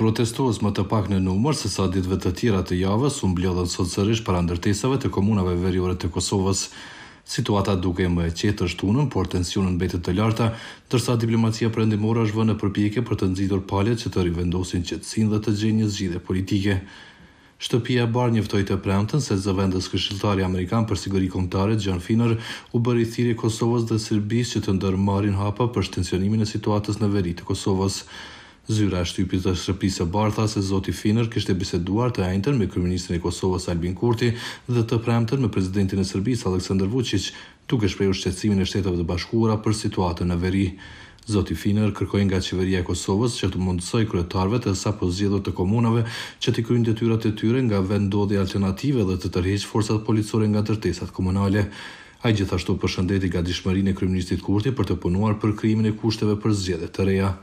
protestuos më të pak në numër se sa ditëve të tjera të javës u mbledhën sotësërish para ndërtesave të komunave veriore të Kosovës. Situata duke më e qetë është tunën, por tensionën betet të larta, tërsa diplomacia endimora është vënë në përpjekje për të nëzitur palet që të rivendosin qëtësin dhe të gjenjë zgjide politike. Shtëpia bar njëftoj të premten se zëvendës këshilltari amerikan për siguri kombëtare John Finner u bëri thirrje Kosovës dhe Serbisë që të ndërmarrin hapa për shtensionimin e situatës në veri të Kosovës. Zyra e shtypit të shtëpisë së Bartha se zoti kështë kishte biseduar të ejnëtër me kryeministrin e Kosovës Albin Kurti dhe të premëtër me presidentin e Serbisë Aleksandar Vučić, duke shprehur shqetësimin e shtetëve të Bashkuara për situatën në veri. Zoti Finër kërkoi nga qeveria e Kosovës që të mundësoj kryetarëve të sapo zgjedhur të komunave që të kryejnë detyrat e tyre nga vendodhe alternative dhe të tërheqë forcat policore nga tërtesat komunale. Ai gjithashtu përshëndeti gatishmërinë e kryeministit Kurti për të punuar për krijimin e kushteve për zgjedhje të reja.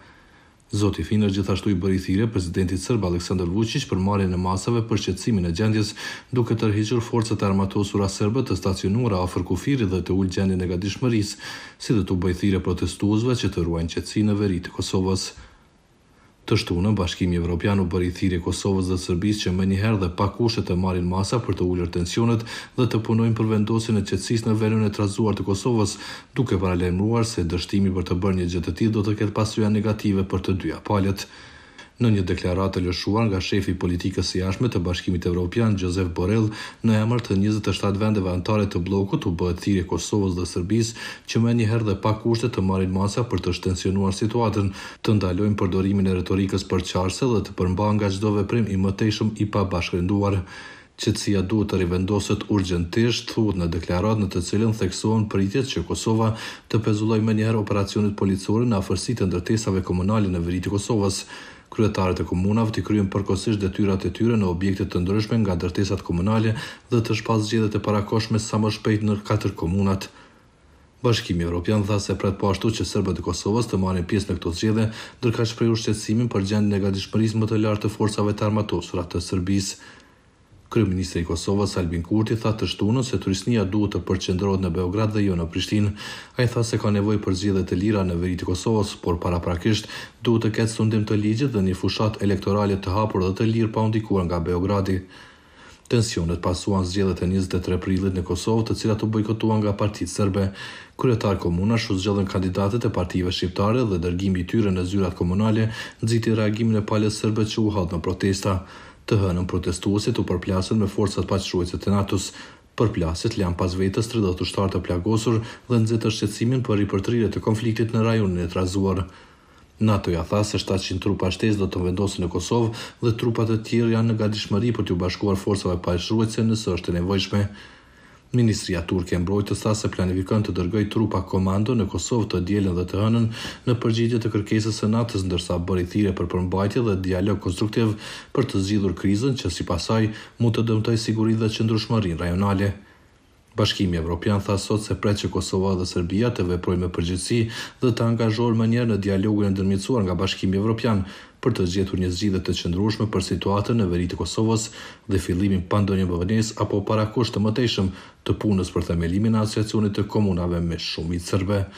Zoti Finër gjithashtu i bëri thirrje presidentit serb Aleksandar Vučić për marrjen e masave për shqetësimin e gjendjes, duke tërhiqur forcat armatosura serbe të stacionuara afër kufirit dhe të ulë gjendjen e gatishmërisë, si dhe të bëj thirrje protestuesve që të ruajnë qetësinë në veri të Kosovës. Të shtunën, Bashkimi Evropian u bëri thirrje Kosovës dhe Serbisë që më njëherë dhe pa kushte të marrin masa për të ulur tensionet dhe të punojnë për vendosjen e qetësisë në vendin e trazuar të Kosovës, duke paralajmëruar se dështimi për të bërë një gjë të tillë do të ketë pasojë negative për të dyja palët në një deklaratë të lëshuar nga shefi politikës së jashtme të Bashkimit Evropian Josep Borrell në emër të 27 vendeve anëtare të bllokut u bëhet thirrje Kosovës dhe Serbisë që më njëherë dhe pa kushte të marrin masa për të shtensionuar situatën, të ndalojnë përdorimin e retorikës përqarse dhe të përmban nga çdo veprim i mëtejshëm i pabashkënduar qëtësia duhet të rivendoset urgentisht, thuhet në deklarat në të cilën theksohen pritjet që Kosova të pezulloj me njëherë operacionit policore në afërsi të ndërtesave komunale në vëriti Kosovës kryetarët e komunave të kryen përkohësisht detyrat e tyre në objekte të ndryshme nga ndërtesat komunale dhe të shpas zgjedhjet e parakoshme sa më shpejt në katër komunat. Bashkimi Evropian dha se pret po ashtu që Serbët e Kosovës të marrin pjesë në këtë zgjedhje, ndërka shprehur shqetësimin për gjendjen e gatishmërisë më të lartë të forcave të armatosura të Serbisë. Kryeministri i Kosovës Albin Kurti tha të shtunën se turistnia duhet të përqendrohet në Beograd dhe jo në Prishtinë. Ai tha se ka nevojë për zgjidhje të lira në veri të Kosovës, por paraprakisht duhet të ketë sundim të ligjit dhe një fushat elektorale të hapur dhe të lirë pa u ndikuar nga Beogradi. Tensionet pasuan zgjedhjet e 23 prillit në Kosovë, të cilat u bojkotuan nga Partia Serbe. Kryetar komunash u zgjodhën kandidatet e partive shqiptare dhe dërgimi i tyre në zyrat komunale nxiti reagimin e palës serbe që u hodh në protesta. Të hënën protestuosit u përplasën me forcat paqëshuese të NATO-s. Përplasjet pas vetës 30 ushtar të plagosur dhe nxitën shqetësimin për ripërtrirje të konfliktit në rajonin e trazuar. NATO ja tha se 700 trupa shtesë do të vendosin në Kosovë dhe trupat e tjerë janë në gatishmëri për t'u bashkuar forcave paqëshuese nëse është e nevojshme. Ministria Turke e Mbrojtjes tha se planifikon të dërgoj trupa komando në Kosovë të dielën dhe të hënën në përgjigje të kërkesës së NATO-s ndërsa bëri thirrje për përmbajtje dhe dialog konstruktiv për të zgjidhur krizën që sipas saj mund të dëmtojë sigurinë dhe qëndrueshmërinë rajonale. Bashkimi Evropian tha sot se pret që Kosova dhe Serbia të veprojnë me përgjegjësi dhe të angazhohen më njëherë në dialogun e ndërmjetësuar nga Bashkimi Evropian për të zgjetur një zgjidhje të qëndrueshme për situatën në veri të Kosovës dhe fillimin pa ndonjë bavënies apo para kusht të mëtejshëm të punës për themelimin e asociacionit të komunave me shumicë serbe.